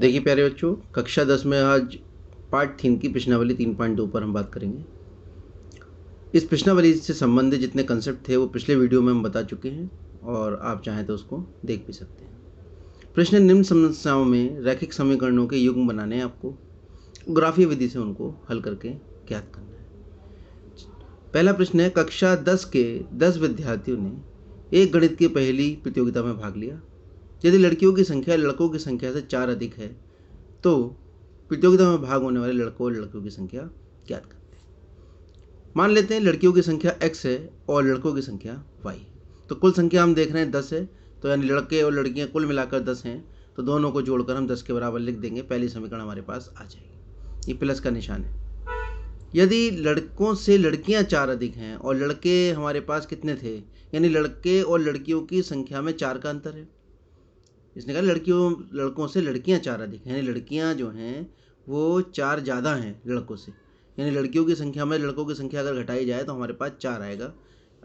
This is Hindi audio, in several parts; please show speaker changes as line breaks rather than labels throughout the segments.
देखिए प्यारे बच्चों कक्षा दस में आज पार्ट थीन की प्रश्नावली तीन पॉइंट दो पर हम बात करेंगे इस प्रश्नावली से संबंधित जितने कंसेप्ट थे वो पिछले वीडियो में हम बता चुके हैं और आप चाहें तो उसको देख भी सकते हैं प्रश्न निम्न समस्याओं में रैखिक समीकरणों के युग्म बनाने हैं आपको ग्राफी विधि से उनको हल करके ज्ञात करना है पहला प्रश्न है कक्षा दस के दस विद्यार्थियों ने एक गणित की पहली प्रतियोगिता में भाग लिया तो यदि लड़कियों की संख्या लड़कों की संख्या से चार अधिक है तो प्रतियोगिता में भाग होने वाले लड़कों और लड़कियों की संख्या ज्ञात करते हैं मान लेते हैं लड़कियों की संख्या एक्स है और लड़कों की संख्या वाई तो कुल संख्या हम देख रहे हैं दस है तो यानी लड़के और लड़कियाँ कुल मिलाकर दस हैं तो दोनों को जोड़कर हम दस के बराबर लिख देंगे पहली समीकरण हमारे पास आ जाएगी ये प्लस का निशान है यदि लड़कों से लड़कियां चार अधिक हैं और लड़के हमारे पास कितने थे यानी लड़के और लड़कियों की संख्या में चार का अंतर है इसने कहा लड़कियों लड़कों से लड़कियां चार अधिक हैं यानी लड़कियां जो हैं वो चार ज़्यादा हैं लड़कों से यानी लड़कियों की संख्या में लड़कों की संख्या अगर घटाई जाए तो हमारे पास चार आएगा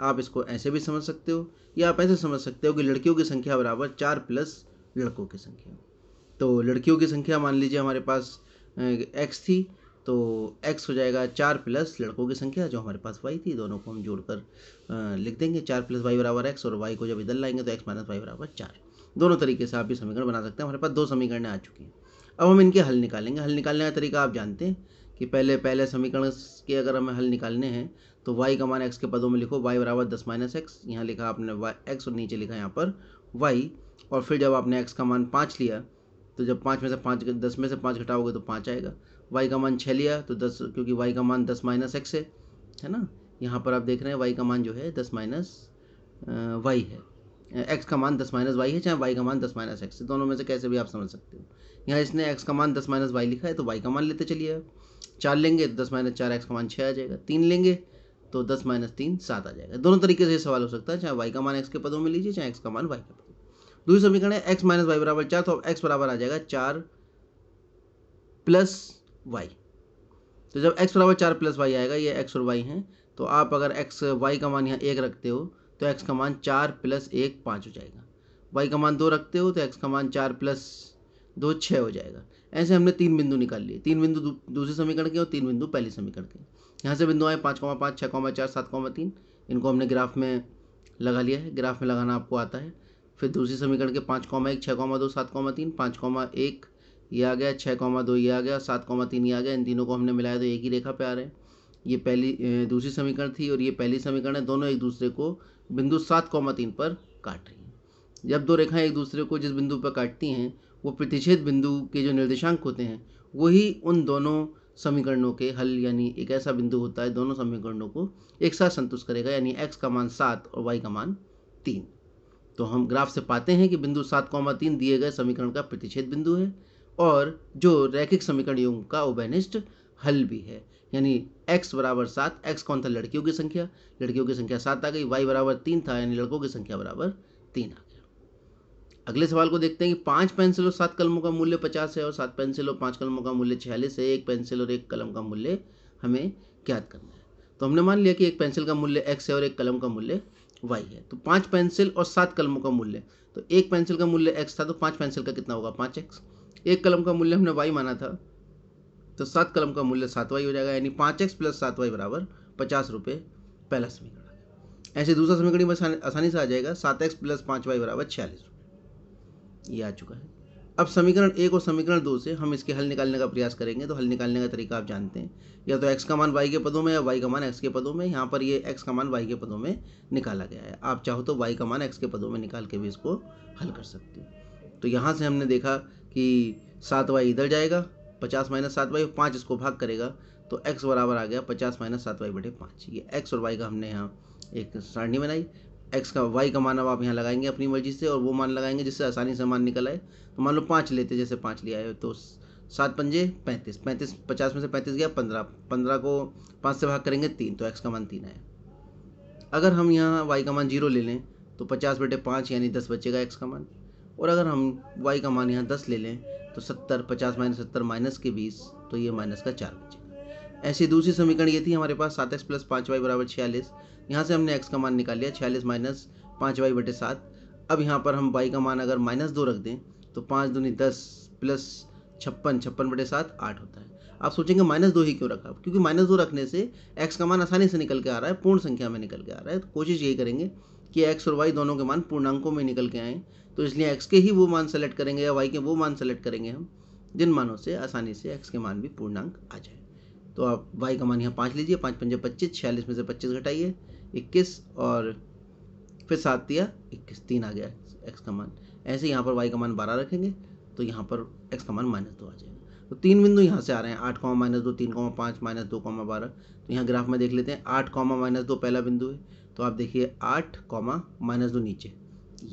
आप इसको ऐसे भी समझ सकते हो या आप ऐसे समझ सकते हो कि लड़कियों की संख्या बराबर चार प्लस लड़कों की संख्या तो लड़कियों की संख्या मान लीजिए हमारे पास एक्स थी तो एक्स हो जाएगा चार प्लस लड़कों की संख्या जो हमारे पास वाई थी दोनों को हम जोड़कर लिख देंगे चार प्लस वाई बराबर एक्स और वाई को जब इधर लाएंगे तो एक्स माइनस वाई बराबर चार दोनों तरीके से आप ये समीकरण बना सकते हैं हमारे पास दो समीकरण आ चुकी हैं अब हम इनके हल निकालेंगे हल निकालने का तरीका आप जानते हैं कि पहले पहले समीकरण के अगर हमें हल निकालने हैं तो y का मान x के पदों में लिखो y बराबर दस माइनस एक्स यहाँ लिखा आपने y x और नीचे लिखा यहाँ पर y और फिर जब आपने x का मान पाँच लिया तो जब पाँच में से पाँच दस में से पाँच घटाओगे तो पाँच आएगा y का मान छः लिया तो दस क्योंकि y का मान दस माइनस एक्स है है ना यहाँ पर आप देख रहे हैं y का मान जो है दस माइनस वाई है एक्स का मान दस माइनस वाई है चाहे वाई का मान दस माइनस एक्स है दोनों में से कैसे भी आप समझ सकते हो यहाँ इसने एक्स का मान दस माइनस वाई लिखा है तो वाई का मान लेते चलिए चार लेंगे तो दस माइनस चार एक्स का मान छः आ जाएगा तीन लेंगे तो दस माइनस तीन सात आ जाएगा दोनों तरीके से सवाल हो सकता है चाहे वाई का मान एक्स के पदों में लीजिए चाहे एक्स का मान वाई के पदों दूसरी समीकरण है एक्स माइनस वाई बराबर चार तो अब एक्स बराबर आ जाएगा चार प्लस वाई तो जब एक्स बराबर चार प्लस वाई आएगा ये एक्स और वाई हैं तो आप अगर एक्स वाई का मान यहाँ एक रखते हो तो एक्स का मान चार प्लस एक पाँच हो जाएगा वाई का मान दो रखते हो तो एक्स का मान चार प्लस दो छः हो जाएगा ऐसे हमने तीन बिंदु निकाल लिए तीन बिंदु दूसरे समीकरण के और तीन बिंदु पहले समीकरण के यहाँ से बिंदु आए पाँच कौमा पाँच छः कौमा चार सात कौमा तीन इनको हमने ग्राफ में लगा लिया है ग्राफ में लगाना आपको आता है फिर दूसरे समीकरण के पाँच कौमा एक छः कौमा दो सात कौमा तीन पाँच कौमा एक ये आ गया छः कौमा दो ये आ गया सात कौमा तीन ये आ गया इन तीनों को हमने मिलाया तो एक ही रेखा पे आ रहे हैं ये पहली दूसरी समीकरण थी और ये पहली समीकरण है दोनों एक दूसरे को बिंदु सात कौमा तीन पर काट रही हैं जब दो रेखाएं एक दूसरे को जिस बिंदु पर काटती हैं वो प्रतिच्छेद बिंदु के जो निर्देशांक होते हैं वही उन दोनों समीकरणों के हल यानी एक ऐसा बिंदु होता है दोनों समीकरणों को एक साथ संतुष्ट करेगा यानी एक्स का मान सात और वाई का मान तीन तो हम ग्राफ से पाते हैं कि बिंदु सात कौमा तीन दिए गए समीकरण का प्रतिच्छेद बिंदु है और जो रैखिक समीकरण योग का उभयनिष्ठ हल भी है यानी x बराबर सात एक्स कौन था लड़कियों की संख्या लड़कियों की संख्या सात आ गई y बराबर तीन था यानी लड़कों की संख्या बराबर तीन आ गया अगले सवाल को देखते हैं कि पांच पेंसिल और सात कलमों का मूल्य पचास है और सात पेंसिल और पांच कलमों का मूल्य छियालीस है एक पेंसिल और एक कलम का मूल्य हमें ज्ञात करना है तो हमने मान लिया कि एक पेंसिल का मूल्य एक्स है और एक कलम का मूल्य वाई है तो पांच पेंसिल और सात कलमों का मूल्य तो एक पेंसिल का मूल्य एक्स था तो पांच पेंसिल का कितना होगा पाँच एक्स एक कलम का मूल्य हमने वाई माना था तो सात कलम का मूल्य सातवाई हो जाएगा यानी पाँच एक्स प्लस सात वाई बराबर पचास रुपये पहला समीकरण ऐसे दूसरा समीकरण बस आसानी से आ जाएगा सात एक्स प्लस पाँच वाई बराबर छियालीस रुपये ये आ चुका है अब समीकरण एक और समीकरण दो से हम इसके हल निकालने का प्रयास करेंगे तो हल निकालने का तरीका आप जानते हैं या तो एक्स का मान वाई के पदों में या वाई का मान एक्स के पदों में यहाँ पर ये एक्स का मान वाई के पदों में निकाला गया है आप चाहो तो वाई का मान एक्स के पदों में निकाल के भी इसको हल कर सकते हो तो यहाँ से हमने देखा कि सात वाई इधर जाएगा पचास माइनस सात बाई पाँच इसको भाग करेगा तो एक्स बराबर आ गया पचास माइनस सात बाई बटे पाँच ये एक्स और वाई का हमने यहाँ एक सारणी बनाई एक्स का वाई का मान अब आप यहाँ लगाएंगे अपनी मर्जी से और वो मान लगाएंगे जिससे आसानी से मान निकल आए तो मान लो पाँच लेते जैसे पाँच लिया है तो सात पंजे पैंतीस पैंतीस पचास में से पैंतीस गया पंद्रह पंद्रह को पाँच से भाग करेंगे तीन तो एक्स का मान तीन आया अगर हम यहाँ वाई का मान जीरो ले लें तो पचास बटे पाँच यानी दस बचेगा एक्स का मान और अगर हम वाई का मान यहाँ दस ले लें तो सत्तर पचास माइनस सत्तर माइनस के बीस तो ये माइनस का चार बचेगा ऐसी दूसरी समीकरण ये थी हमारे पास सात एक्स प्लस पाँच वाई बराबर छियालीस यहाँ से हमने एक्स का मान निकाल लिया छियालीस माइनस पाँच वाई बटे सात अब यहाँ पर हम वाई का मान अगर माइनस दो रख दें तो पाँच दूनी दस प्लस छप्पन छप्पन बटे सात आठ होता है आप सोचेंगे माइनस दो ही क्यों रखा क्योंकि माइनस दो रखने से एक्स का मान आसानी से निकल के आ रहा है पूर्ण संख्या में निकल के आ रहा है तो कोशिश यही करेंगे कि एक्स और वाई दोनों के मान पूर्णांकों में निकल के आएँ तो इसलिए एक्स के ही वो मान सेलेक्ट करेंगे या वाई के वो मान सेलेक्ट करेंगे हम जिन मानों से आसानी से एक्स के मान भी पूर्णांक आ जाए तो आप वाई का मान यहाँ पाँच लीजिए पाँच पंजे पच्चीस छियालीस में से पच्चीस घटाइए इक्कीस और फिर सात दिया इक्कीस तीन आ गया एक्स का मान ऐसे यहाँ पर वाई का मान बारह रखेंगे तो यहाँ पर एक्स का मान माइनस दो आ जाएगा तो तीन बिंदु यहाँ से आ रहे हैं आठ कॉमा माइनस दो तीन कॉमा पाँच माइनस दो कॉमा बारह तो यहाँ ग्राफ में देख लेते हैं आठ कॉमा माइनस दो पहला बिंदु है तो आप देखिए आठ कॉमा माइनस दो नीचे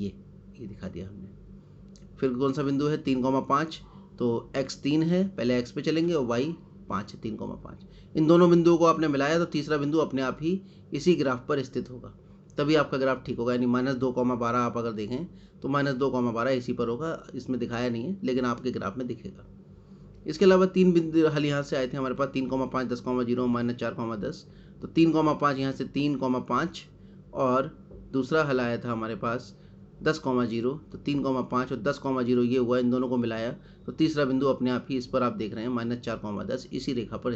ये ये दिखा दिया हमने फिर कौन सा बिंदु है तीन कौमा पाँच तो एक्स तीन है पहले एक्स पे चलेंगे और वाई पाँच है तीन कौमा पाँच इन दोनों बिंदुओं को आपने मिलाया तो तीसरा बिंदु अपने आप ही इसी ग्राफ पर स्थित होगा तभी आपका ग्राफ ठीक होगा यानी माइनस दो कौमा बारह आप अगर देखें तो माइनस दो कौमा बारह इसी पर होगा इसमें दिखाया नहीं है लेकिन आपके ग्राफ में दिखेगा इसके अलावा तीन बिंदु हल यहाँ से आए थे हमारे पास तीन कौमा पाँच दस कौमा जीरो माइनस चार कौमा दस तो तीन कौमा पाँच यहाँ से तीन कौमा पाँच और दूसरा हल आया था हमारे पास दस कॉमा जीरो तो तीन कॉमा पाँच और दस कॉमा जीरो ये हुआ इन दोनों को मिलाया तो तीसरा बिंदु अपने आप ही इस पर आप देख रहे हैं माइनस चार कॉमा दस इसी रेखा पर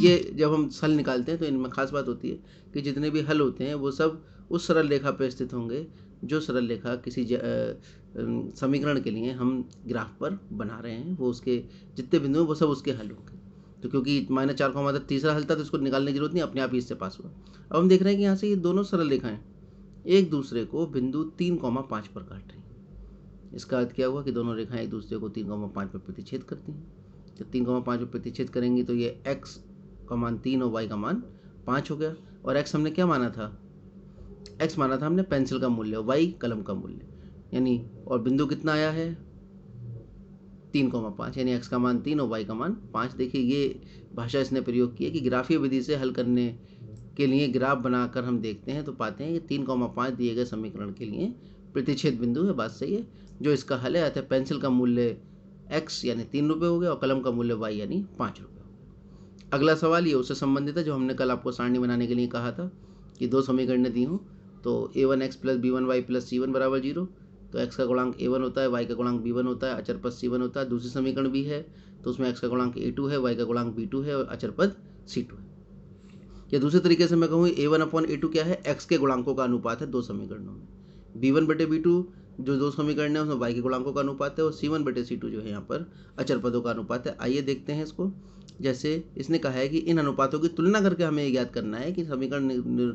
ये जब हम हल निकालते हैं तो इनमें खास बात होती है कि जितने भी हल होते हैं वो सब उस सरल रेखा पर स्थित होंगे जो सरल रेखा किसी समीकरण के लिए हम ग्राफ पर बना रहे हैं वो उसके जितने बिंदु हैं वो सब उसके हल होंगे तो क्योंकि माइनस चार कॉमा दस तीसरा हल था तो इसको निकालने की जरूरत नहीं अपने आप ही इससे पास हुआ अब हम देख रहे हैं कि यहाँ से ये दोनों सरल रेखाएँ एक दूसरे को बिंदु तीन कौमा पाँच पर काट रही हैं इसका अर्थ क्या हुआ कि दोनों रेखाएं एक दूसरे को तीन कौमा पाँच पर प्रतिच्छेद करती हैं जब तीन कौमा पाँच पर प्रतिच्छेद करेंगी तो ये एक्स का मान तीन और वाई का मान पाँच हो गया और एक्स हमने क्या माना था एक्स माना था हमने पेंसिल का मूल्य और वाई कलम का मूल्य यानी और बिंदु कितना आया है तीन कौमा पाँच यानी एक्स का मान तीन और वाई का मान पाँच देखिए ये भाषा इसने प्रयोग की है कि ग्राफीय विधि से हल करने के लिए ग्राफ बनाकर हम देखते हैं तो पाते हैं कि तीन कौमा पाँच दिए गए समीकरण के लिए प्रतिच्छेद बिंदु है बात सही है जो इसका हल है अतः पेंसिल का मूल्य एक्स यानी तीन रुपये हो गया और कलम का मूल्य वाई यानी पाँच रुपये हो गया अगला सवाल ये उससे संबंधित है जो हमने कल आपको सारणी बनाने के लिए कहा था कि दो समीकरणें दी हूँ तो A one X plus B one Y plus C one बराबर जीरो तो एक्स का गुणांक ए वन होता है वाई का गुणांक बी वन होता है अचर पद सी वन होता है दूसरी समीकरण भी है तो उसमें एक्स का गुणांक ए टू है वाई का गुणांक बी टू है और अचर पद सी टू है या दूसरे तरीके से मैं कहूँ A one upon A two क्या है एक्स के गुणांकों का अनुपात है दो समीकरणों में बी वन बटे बी टू जो दो समीकरण है उसमें वाई के गुणांकों का अनुपात है और सी वन बटे सी टू जो है यहाँ पर अचर पदों का अनुपात है आइए देखते हैं इसको जैसे इसने कहा है कि इन अनुपातों की तुलना करके हमें ज्ञात करना है कि समीकरण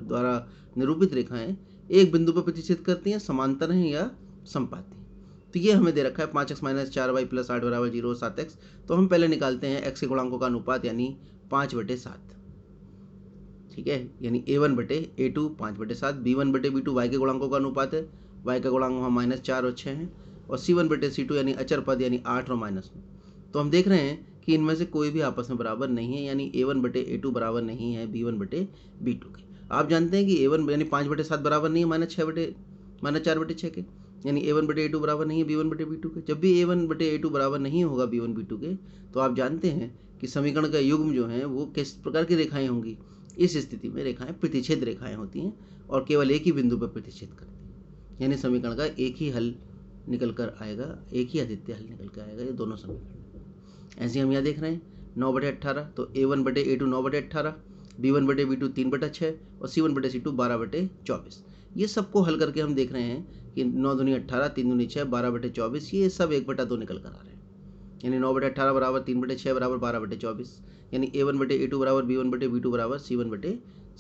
द्वारा निरूपित रेखाएं एक बिंदु पर प्रतिष्ठित करती हैं समांतर हैं या संपाती तो ये हमें दे रखा है पाँच एक्स माइनस चार वाई प्लस आठ बराबर जीरो सात एक्स तो हम पहले निकालते हैं एक्स के गुणांकों का अनुपात यानी पाँच बटे सात ठीक है यानी ए वन बटे ए टू पाँच बटे सात बी वन बटे बी टू वाई के गुणांकों का अनुपात है वाई का गुणांक वहाँ माइनस चार और छः हैं और सी वन बटे सी टू यानी अचर पद यानी आठ और माइनस नौ तो हम देख रहे हैं कि इनमें से कोई भी आपस में बराबर नहीं है यानी ए वन बटे ए टू बराबर नहीं है बी वन बटे बी टू के आप जानते हैं कि ए वन यानी पाँच बटे सात बराबर नहीं है माइनस छः बटे माइनस चार बटे छः के यानी ए वन बटे ए टू बराबर नहीं है बी वन बटे बी टू के जब भी ए वन बटे ए टू बराबर नहीं होगा बी वन बी टू के तो आप जानते हैं कि समीकरण का युग्म जो है वो किस प्रकार की रेखाएँ होंगी इस स्थिति में रेखाएं प्रतिच्छेद रेखाएं होती हैं और केवल एक ही बिंदु पर प्रतिच्छेद करती हैं यानी समीकरण का एक ही हल निकल कर आएगा एक ही आदित्य हल निकल कर आएगा ये दोनों समीकरण ऐसे हम यहाँ देख रहे हैं नौ बटे अट्ठारह तो ए वन बटे ए टू नौ बटे अट्ठारह बी वन बटे बी टू तीन बटा छः और सी वन बटे सी टू बारह बटे चौबीस ये सबको हल करके हम देख रहे हैं कि नौ दूनी अट्ठारह तीन दूनी छः बारह बटे चौबीस ये सब एक बटा दो निकल कर आ रहे हैं यानी नौ बटे अट्ठारह बराबर तीन बटे छः बराबर बारह बटे चौबीस यानी ए वन बटे ए टू बराबर बी वन बटे बी टू बराबर सी वन बटे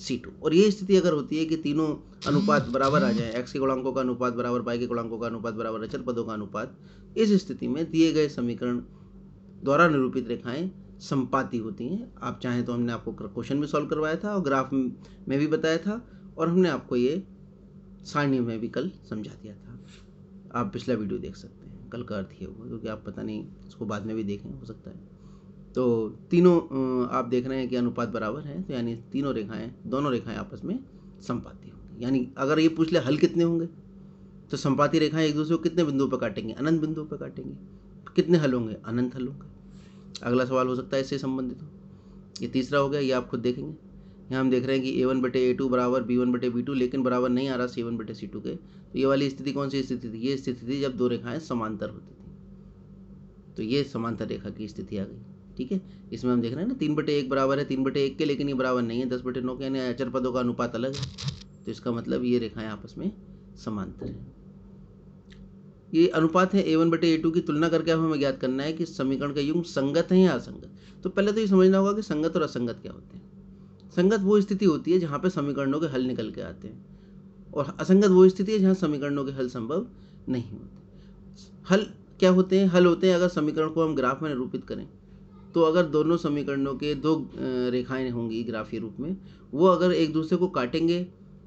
सी टू और ये स्थिति अगर होती है कि तीनों अनुपात बराबर आ जाए एक्स के गुणांकों का अनुपात बराबर वाई के गुणांकों का अनुपात बराबर अचल पदों का अनुपात इस स्थिति में दिए गए समीकरण द्वारा निरूपित रेखाएं संपाती होती हैं आप चाहें तो हमने आपको क्वेश्चन में सॉल्व करवाया था और ग्राफ में भी बताया था और हमने आपको ये सारणी में भी कल समझा दिया था आप पिछला वीडियो देख सकते हैं कल का अर्थ ये होगा क्योंकि आप पता नहीं इसको बाद में भी देखें हो सकता है तो तीनों आप देख रहे हैं कि अनुपात बराबर है तो यानी तीनों रेखाएं दोनों रेखाएं आपस में संपाती होंगी यानी अगर ये पूछ ले हल कितने होंगे तो संपाती रेखाएं एक दूसरे को कितने बिंदुओं पर काटेंगे अनंत बिंदुओं पर काटेंगे कितने हल होंगे अनंत हल होंगे अगला सवाल हो सकता है इससे संबंधित हो ये तीसरा हो गया ये आप खुद देखेंगे यहाँ हम देख रहे हैं कि ए वन बटे ए टू बराबर बी वन बटे बी टू लेकिन बराबर नहीं आ रहा सी वन बटे सी टू के तो ये वाली स्थिति कौन सी स्थिति थी ये स्थिति थी जब दो रेखाएं समांतर होती थी तो ये समांतर रेखा की स्थिति आ गई ठीक है इसमें हम देख रहे हैं ना तीन बटे एक बराबर है तीन बटे एक के लेकिन ये बराबर नहीं है दस बटे नौ के यानी अचर पदों का अनुपात अलग है तो इसका मतलब ये रेखाएं आपस में समांतर है ये अनुपात है ए वन बटे ए टू की तुलना करके अब हमें ज्ञात करना है कि समीकरण का युग संगत है या असंगत तो पहले तो ये समझना होगा कि संगत और असंगत क्या होते हैं संगत वो स्थिति होती है जहाँ पर समीकरणों के हल निकल के आते हैं और असंगत वो स्थिति है जहाँ समीकरणों के हल संभव नहीं होते हल क्या होते हैं हल होते हैं अगर समीकरण को हम ग्राफ में निरूपित करें तो अगर दोनों समीकरणों के दो रेखाएं होंगी ग्राफी रूप में वो अगर एक दूसरे को काटेंगे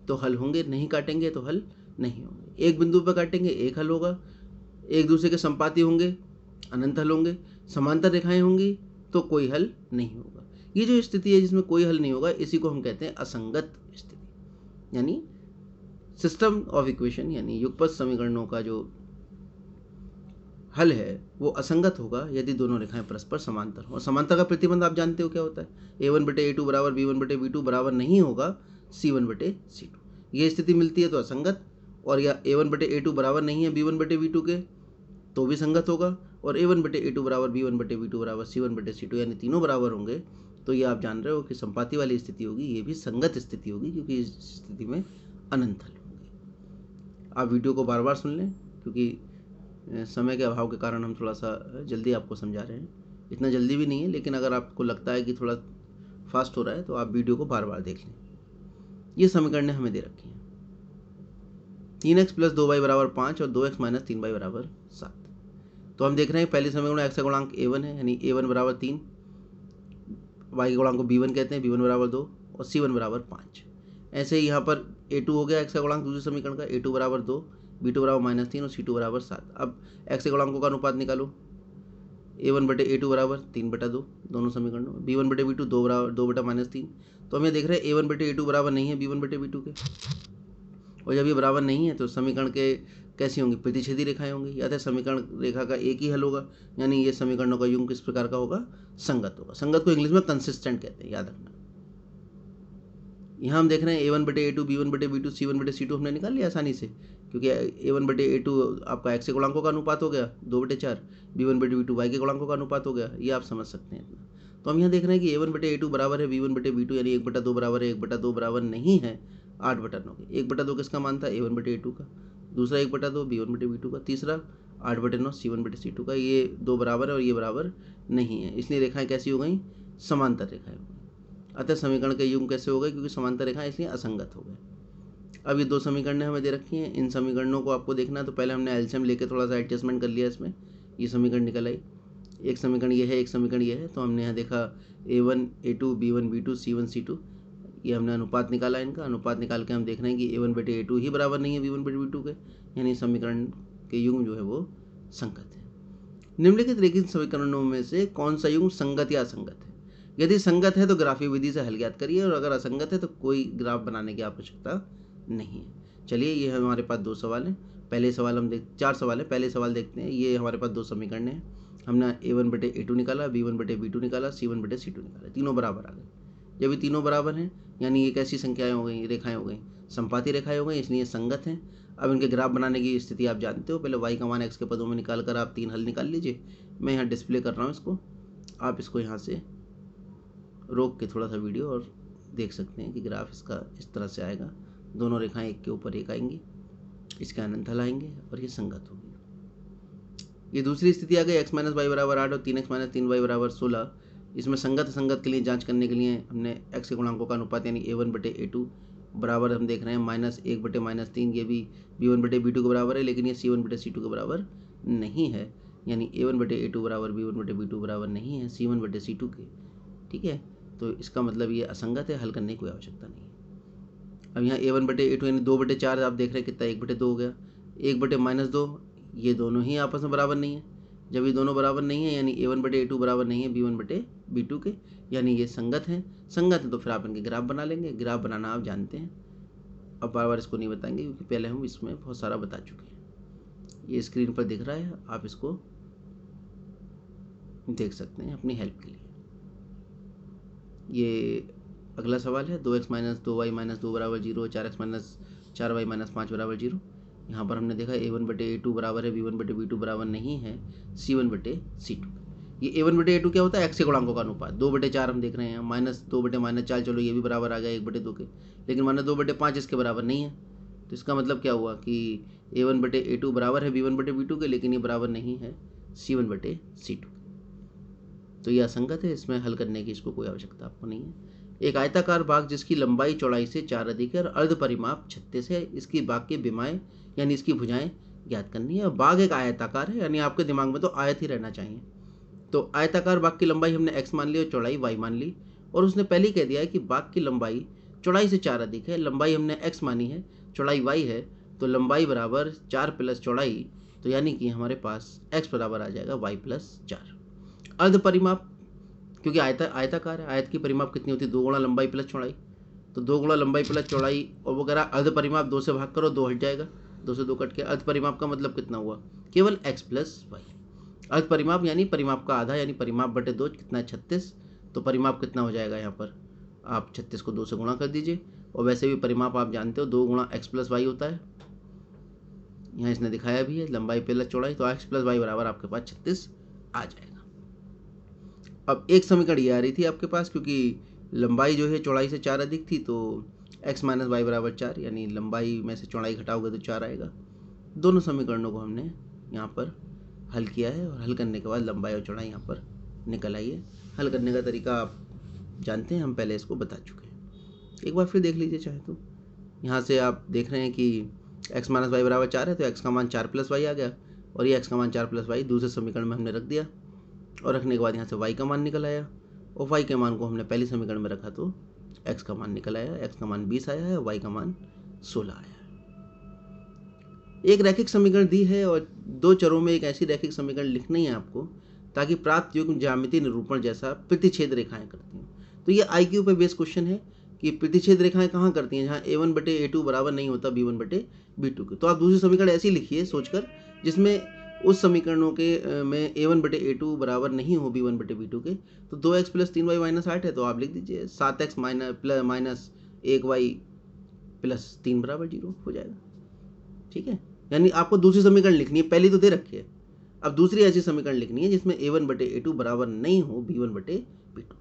तो हल होंगे नहीं काटेंगे तो हल नहीं होंगे एक बिंदु पर काटेंगे एक हल होगा एक दूसरे के संपाति होंगे अनंत हल होंगे समांतर रेखाएं होंगी तो कोई हल नहीं होगा ये जो स्थिति है जिसमें कोई हल नहीं होगा इसी को हम कहते हैं असंगत स्थिति यानी सिस्टम ऑफ इक्वेशन यानी युगपथ समीकरणों का जो हल है वो असंगत होगा यदि दोनों रेखाएं परस्पर समांतर हों और समानता का प्रतिबंध आप जानते हो क्या होता है ए वन बटे ए टू बराबर बी वन बटे बी टू बराबर नहीं होगा सी वन बटे सी टू ये स्थिति मिलती है तो असंगत और या ए वन बटे ए टू बराबर नहीं है बी वन बटे बी टू के तो भी संगत होगा और ए वन बटे ए टू बराबर बी वन बटे बी टू बराबर सी वन बटे सी टू यानी तीनों बराबर होंगे तो ये आप जान रहे हो कि संपाति वाली स्थिति होगी ये भी संगत स्थिति होगी क्योंकि इस स्थिति में अनंत हल होंगे आप वीडियो को बार बार सुन लें क्योंकि समय के अभाव के कारण हम थोड़ा सा जल्दी आपको समझा रहे हैं इतना जल्दी भी नहीं है लेकिन अगर आपको लगता है कि थोड़ा फास्ट हो रहा है तो आप वीडियो को बार बार देख लें ये समीकरणें हमें दे रखी हैं तीन एक्स प्लस दो बाई बराबर पाँच और दो एक्स माइनस तीन बाई बराबर सात तो हम देख रहे हैं पहले समीकरण एक्स का गुणांक ए वन है यानी ए वन बराबर तीन वाई के गुणांक को बी वन कहते हैं बी वन बराबर दो और सी वन बराबर पाँच ऐसे ही यहाँ पर ए टू हो गया एक्स का गुणांक दूसरे समीकरण का ए टू बराबर दो बी टू बराबर माइनस तीन और सी टू बराबर सात अब एक्स के गुणांकों का अनुपात निकालो ए वन बटे ए टू बराबर तीन बटा दो दोनों समीकरणों बी वन बटे बी टू दो बराबर दो बटा माइनस तीन तो हम ये देख रहे हैं ए वन बटे ए टू बराबर नहीं है बी वन बटे बी टू के और जब ये बराबर नहीं है तो समीकरण के कैसी होंगी प्रतिच्छेदी रेखाएं होंगी या तो समीकरण रेखा का एक ही हल होगा यानी ये समीकरणों का युग किस प्रकार का होगा संगत होगा संगत को इंग्लिश में कंसिस्टेंट कहते हैं याद रखना यहाँ हम देख रहे हैं ए वन बटे ए टू बी वन बटे बी टू सी वन बटे सी टू हमने निकाल लिया आसानी से क्योंकि ए वन बटे ए टू आपका एक्स के गुणांकों का अनुपात हो गया दो बटे चार बी वन बटे बी टू वाई के गुणांकों का अनुपात हो गया ये आप समझ सकते हैं इतना तो हम यहाँ देख रहे हैं कि ए वन बटे ए टू बराबर है बी वन बटे बी टू यानी एक बटा दो बराबर है एक बटा दो बराबर नहीं है आठ बटा नौ एक बटा दो किसका मान था ए वन बटे ए टू का दूसरा एक बटा दो बी वन बटे बी टू का तीसरा आठ बटे नौ सी वन बटे सी टू का ये दो बराबर है और ये बराबर नहीं है इसलिए रेखाएं कैसी हो गई समांतर रेखाएं हो गई अतः समीकरण के युग्म कैसे हो गए क्योंकि समांतर रेखा इसलिए असंगत हो गए अब ये दो समीकरणें हमें दे रखी हैं इन समीकरणों को आपको देखना तो पहले हमने एल्शियम लेके थोड़ा सा एडजस्टमेंट कर लिया इसमें ये समीकरण निकल आई एक समीकरण ये है एक समीकरण ये है तो हमने यहाँ देखा A one A two B one B two C one C two ये हमने अनुपात निकाला इनका अनुपात निकाल के हम देख रहे हैं कि ए वन बेटे ए टू ही बराबर नहीं है बी वन बेटे बी टू के यानी समीकरण के युग जो है वो संगत है निम्नलिखित रेखित समीकरणों में से कौन सा युग संगत या असंगत है यदि संगत है तो ग्राफी विधि से हल ज्ञात करिए और अगर असंगत है तो कोई ग्राफ बनाने की आवश्यकता नहीं है चलिए ये हमारे पास दो सवाल हैं पहले सवाल हम देख चार सवाल है पहले सवाल देखते हैं ये हमारे पास दो समीकरण हैं हमने ए वन बटे ए टू निकाला बी वन बटे बी टू निकाला सी वन बटे सी टू निकाला तीनों बराबर आ गए जब ये तीनों बराबर हैं यानी ये कैसी संख्याएं हो गई रेखाएं हो गई संपाती रेखाएं हो गई इसलिए संगत हैं अब इनके ग्राफ बनाने की स्थिति आप जानते हो पहले वाई का मान एक्स के पदों में निकाल कर आप तीन हल निकाल लीजिए मैं यहाँ डिस्प्ले कर रहा हूँ इसको आप इसको यहाँ से रोक के थोड़ा सा वीडियो और देख सकते हैं कि ग्राफ इसका इस तरह से आएगा दोनों रेखाएं एक के ऊपर एक आएंगी इसके हल आएंगे और ये संगत होगी ये दूसरी स्थिति आ गई एक्स माइनस वाई बराबर आठ और तीन एक्स माइनस तीन वाई बराबर सोलह इसमें संगत संगत के लिए जांच करने के लिए हमने एक्स के गुणांकों का अनुपात यानी ए वन बटे ए टू बराबर हम देख रहे हैं माइनस एक बटे माइनस तीन ये भी बी वन बटे बी टू के बराबर है लेकिन ये सी वन बटे सी टू के बराबर नहीं है यानी ए वन बटे ए टू बराबर बी वन बटे बी टू बराबर नहीं है सी वन बटे सी टू के ठीक है तो इसका मतलब ये असंगत है हल करने की कोई आवश्यकता नहीं है अब यहाँ ए वन बटे ए टू यानी दो बटे चार आप देख रहे हैं कितना एक बटे दो हो गया एक बटे माइनस दो ये दोनों ही आपस में बराबर नहीं है जब ये दोनों बराबर नहीं है यानी ए वन बटे ए टू बराबर नहीं है बी वन बटे बी टू के यानी ये संगत हैं संगत है तो फिर आप इनके ग्राफ बना लेंगे ग्राफ बनाना आप जानते हैं अब बार बार इसको नहीं बताएंगे क्योंकि पहले हम इसमें बहुत सारा बता चुके हैं ये स्क्रीन पर दिख रहा है आप इसको देख सकते हैं अपनी हेल्प के लिए ये अगला सवाल है दो एक्स माइनस दो वाई माइनस दो बराबर जीरो चार एक्स माइनस चार वाई माइनस पाँच बराबर जीरो यहाँ पर हमने देखा ए वन बटे ए टू बराबर है बी वन बटे बी टू बराबर नहीं है सी वन बटे सी टू ये ए वन बटे ए टू क्या होता है एक्स के गुणांकों का अनुपात दो बटे चार हम देख रहे हैं माइनस दो बटे माइनस चार चलो ये भी बराबर आ गया एक बटे दो के लेकिन माइनस दो बटे पाँच इसके बराबर नहीं है तो इसका मतलब क्या हुआ कि ए वन बटे ए टू बराबर है बी वन बटे बी टू के लेकिन ये बराबर नहीं है सी वन बटे सी टू तो यह असंगत है इसमें हल करने की इसको कोई आवश्यकता आपको नहीं है एक आयताकार बाघ जिसकी लंबाई चौड़ाई से चार अधिक है और अर्ध परिमाप छत्तीस है इसकी बाग की बीमाएँ यानी इसकी भुजाएँ ज्ञात करनी है बाघ एक आयताकार है यानी आपके दिमाग में तो आयत ही रहना चाहिए तो आयताकार बाघ की लंबाई हमने एक्स मान ली और चौड़ाई वाई मान ली और उसने पहले ही कह दिया है कि बाघ की लंबाई चौड़ाई से चार अधिक है लंबाई हमने एक्स मानी है चौड़ाई वाई है तो लंबाई बराबर चार प्लस चौड़ाई तो यानी कि हमारे पास एक्स बराबर आ जाएगा वाई प्लस चार अर्ध परिमाप क्योंकि आयता आयताकार है आयत की परिमाप कितनी होती है दो गुणा लंबाई प्लस चौड़ाई तो दो गुणा लंबाई प्लस चौड़ाई और वो कह रहा अर्ध परिमाप दो से भाग करो दो हट जाएगा दो से दो कट के अर्ध परिमाप का मतलब कितना हुआ केवल एक्स प्लस वाई अर्ध परिमाप यानी परिमाप का आधा यानी परिमाप बटे दो कितना है छत्तीस तो परिमाप कितना हो जाएगा यहाँ पर आप छत्तीस को दो से गुणा कर दीजिए और वैसे भी परिमाप आप जानते हो दो गुणा एक्स प्लस वाई होता है यहाँ इसने दिखाया भी है लंबाई प्लस चौड़ाई तो एक्स प्लस वाई बराबर आपके पास छत्तीस आ जाएगा अब एक समीकरण ये आ रही थी आपके पास क्योंकि लंबाई जो है चौड़ाई से चार अधिक थी तो एक्स माइनस वाई बराबर चार यानी लंबाई में से चौड़ाई घटाओगे तो चार आएगा दोनों समीकरणों को हमने यहाँ पर हल किया है और हल करने के बाद लंबाई और चौड़ाई यहाँ पर निकल आई है हल करने का तरीका आप जानते हैं हम पहले इसको बता चुके हैं एक बार फिर देख लीजिए चाहे तो यहाँ से आप देख रहे हैं कि एक्स माइनस वाई बराबर चार है तो एक्स का मान चार प्लस वाई आ गया और ये एक्स का मान चार प्लस वाई दूसरे समीकरण में हमने रख दिया और रखने के बाद यहाँ से वाई का मान निकल आया और वाई के मान को हमने पहले समीकरण में रखा तो एक्स का मान निकल आया एक्स का मान बीस आया है वाई का मान सोलह आया एक रैखिक समीकरण दी है और दो चरों में एक ऐसी रैखिक समीकरण लिखनी है आपको ताकि प्राप्त युग ज्यामिति निरूपण जैसा प्रतिच्छेद रेखाएं करती हैं तो ये आई क्यू पर बेस्ड क्वेश्चन है कि प्रतिच्छेद रेखाएं कहाँ करती हैं जहाँ ए वन बटे ए टू बराबर नहीं होता बी वन बटे बी टू के तो आप दूसरी समीकरण ऐसी लिखिए सोचकर जिसमें उस समीकरणों के में ए वन बटे ए टू बराबर नहीं हो बी वन बटे बी टू के तो दो एक्स प्लस तीन वाई माइनस आठ है तो आप लिख दीजिए सात एक्स माइनस माइनस एक वाई प्लस तीन बराबर जीरो हो जाएगा ठीक है यानी आपको दूसरी समीकरण लिखनी है पहली तो दे रखी है अब दूसरी ऐसी समीकरण लिखनी है जिसमें ए वन बटे ए टू बराबर नहीं हो बी वन बटे बी टू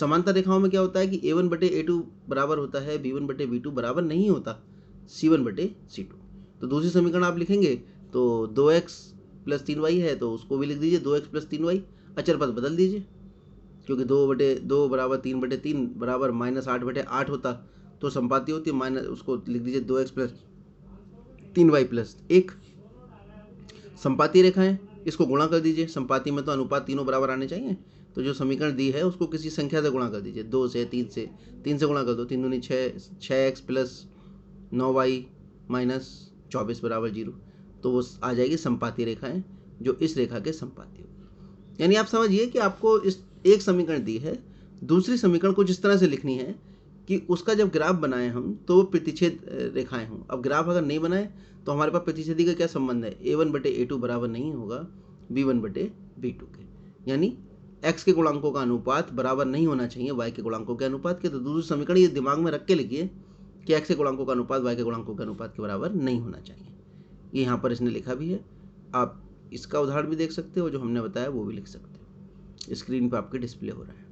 समानता रेखाओं में क्या होता है कि ए वन बटे ए टू बराबर होता है बी वन बटे बी टू बराबर नहीं होता सी वन बटे सी टू तो दूसरी समीकरण आप लिखेंगे तो दो एक्स प्लस तीन वाई है तो उसको भी लिख दीजिए दो एक्स प्लस तीन वाई अचर पद बदल दीजिए क्योंकि दो बटे दो बराबर तीन बटे तीन बराबर माइनस आठ बटे आठ होता तो संपाती होती माइनस उसको लिख दीजिए दो एक्स प्लस तीन वाई प्लस एक संपाती रेखाएं इसको गुणा कर दीजिए संपाती में तो अनुपात तीनों बराबर आने चाहिए तो जो समीकरण दी है उसको किसी संख्या से गुणा कर दीजिए दो से तीन से तीन से गुणा कर दो तीन दूनी छः छः एक्स प्लस नौ वाई माइनस चौबीस बराबर जीरो तो वो आ जाएगी संपाती रेखाएं जो इस रेखा के संपाती हो यानी आप समझिए कि आपको इस एक समीकरण दी है दूसरी समीकरण कुछ इस तरह से लिखनी है कि उसका जब ग्राफ बनाएं हम तो वो प्रतिच्छेद रेखाएं हों अब ग्राफ अगर नहीं बनाए तो हमारे पास प्रतिच्छेदी का क्या संबंध है ए वन बटे ए टू बराबर नहीं होगा बी वन बटे बी टू के यानी एक्स के गुणांकों का अनुपात बराबर नहीं होना चाहिए वाई के गुणांकों के अनुपात के तो दूसरे समीकरण ये दिमाग में रख के लिखिए कि एक्स के गुणांकों का अनुपात वाई के गुणांकों के अनुपात के बराबर नहीं होना चाहिए ये यहाँ पर इसने लिखा भी है आप इसका उदाहरण भी देख सकते हो जो हमने बताया वो भी लिख सकते हो स्क्रीन पर आपके डिस्प्ले हो रहा है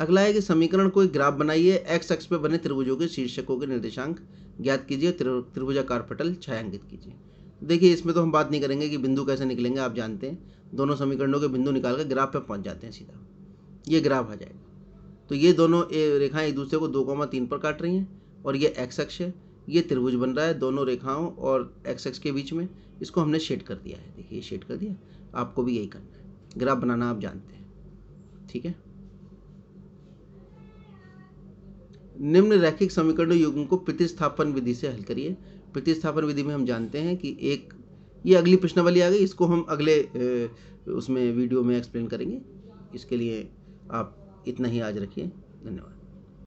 अगला है कि समीकरण को एक ग्राफ बनाइए एक्स एक्स पर बने त्रिभुजों के शीर्षकों के निर्देशांक ज्ञात कीजिए त्रिभुजाकार पटल छायांकित कीजिए देखिए इसमें तो हम बात नहीं करेंगे कि बिंदु कैसे निकलेंगे आप जानते हैं दोनों समीकरणों के बिंदु निकाल कर ग्राफ पर पहुंच जाते हैं सीधा ये ग्राफ आ जाएगा तो ये दोनों रेखाएं एक दूसरे को दो तीन पर काट रही हैं और ये एक्स अक्ष है ये त्रिभुज बन रहा है दोनों रेखाओं और एक्स एक्स के बीच में इसको हमने शेड कर दिया है देखिए शेड कर दिया आपको भी यही करना है ग्राफ बनाना आप जानते हैं ठीक है निम्न रैखिक समीकरण युग्म को प्रतिस्थापन विधि से हल करिए प्रतिस्थापन विधि में हम जानते हैं कि एक ये अगली प्रश्नावली आ गई इसको हम अगले उसमें वीडियो में एक्सप्लेन करेंगे इसके लिए आप इतना ही आज रखिए धन्यवाद